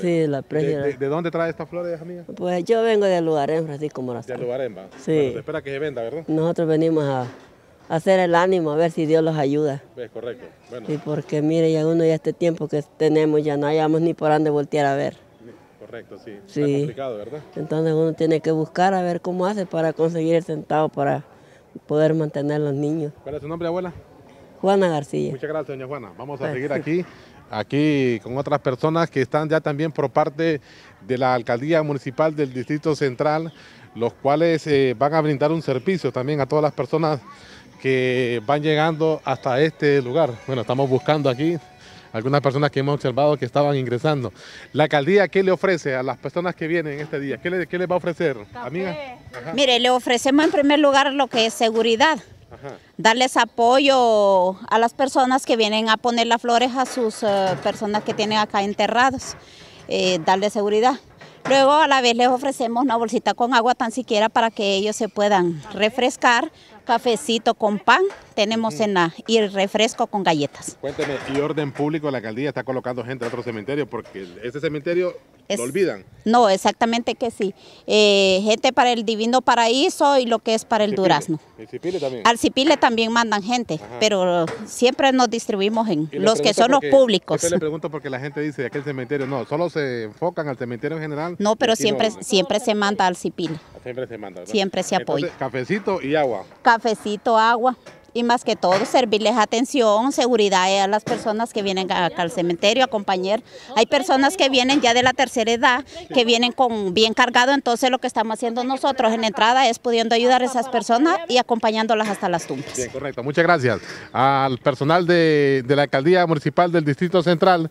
Sí, De, dónde trae estas flores, amiga? Pues yo vengo de Lugarén, Francisco Morazán. ¿De Lugarén, va? Sí. Bueno, espera que se venda, ¿verdad? Nosotros venimos a, hacer el ánimo, a ver si Dios los ayuda. Es correcto. Bueno. porque mire, ya uno ya este tiempo que tenemos, ya no hayamos ni por dónde voltear a ver. Correcto, sí. sí. Está complicado, ¿verdad? Entonces uno tiene que buscar a ver cómo hace para conseguir el centavo para poder mantener a los niños. ¿Cuál es su nombre, abuela? Juana García. Muchas gracias, doña Juana. Vamos a pues. seguir aquí, aquí con otras personas que están ya también por parte de la Alcaldía Municipal del Distrito Central, los cuales eh, van a brindar un servicio también a todas las personas que van llegando hasta este lugar. Bueno, estamos buscando aquí algunas personas que hemos observado que estaban ingresando. La alcaldía, ¿qué le ofrece a las personas que vienen este día? ¿Qué, le, les va a ofrecer, amiga? Mire, le ofrecemos en primer lugar lo que es seguridad darles apoyo a las personas que vienen a poner las flores a sus eh, personas que tienen acá enterrados, eh, darles seguridad. Luego a la vez les ofrecemos una bolsita con agua tan siquiera para que ellos se puedan refrescar Cafecito con pan tenemos cena y refresco con galletas. Cuénteme, ¿y orden público la alcaldía está colocando gente a otro cementerio? Porque ese cementerio lo olvidan. No, exactamente que sí. Eh, gente para el Divino Paraíso y lo que es para el Durazno. también? Al Cipile también mandan gente, pero siempre nos distribuimos en los que son los públicos. Yo le pregunto porque la gente dice, de aquel cementerio, no, solo se enfocan al cementerio en general. No, pero siempre, siempre se manda al Cipile. Siempre se manda. Siempre se apoya. cafecito y agua. Cafecito, agua. Y más que todo, servirles atención, seguridad eh, a las personas que vienen acá al cementerio, acompañar. Hay personas que vienen ya de la tercera edad, que vienen con bien cargado, entonces lo que estamos haciendo nosotros en entrada es pudiendo ayudar a esas personas y acompañándolas hasta las tumbas. Bien, correcto. Muchas gracias al personal de la Alcaldía Municipal del Distrito Central.